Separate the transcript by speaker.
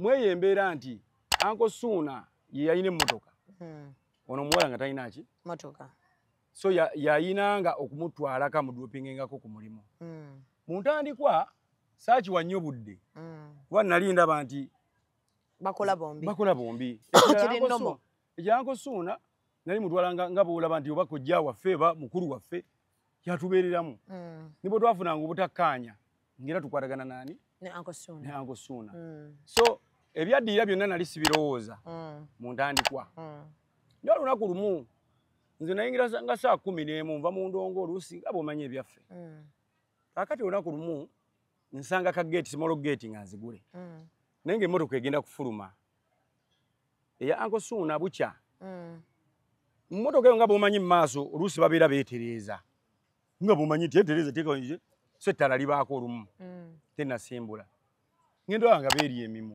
Speaker 1: mweyo embeera nti anko suuna yeyalina emmotoka hmm. ono omuwala nga talinaki so yayinanga okumutwalaka mu dopingengako ku mulimu hmm. muntandikwa saakiwa nnyo budde kuba hmm. nali ndaba nti
Speaker 2: bakola
Speaker 1: bombi ekyanko suuna nali mutwalanga nga boolaba nti oba kojja waffe ba mukulu waffe yatubeereramu nibwe twafunanga obutakkaanya ngaera tukwatagana naani ne anko suuna so ebyaddirira byonna nali sibirowooza mm. mu ntandikwa mm. naye olunaku lumu nze nayingiranga saa kumi n'emu nva mu ndongo oluusi nga bwomanyi ebyaffe kaakati mm. olunaku lumu nsanga ka geeti simolo geeti nga nzigule naye ngaemmotoka egenda kufuluma eya ankosuuna bukya mmotoka eyo nga bwomanyi mu maaso oluusi babeera beetereeza nga bwomanyi nti etereeza teko so ettala libaako olumu tenasimbula ngendowanga beerya emimu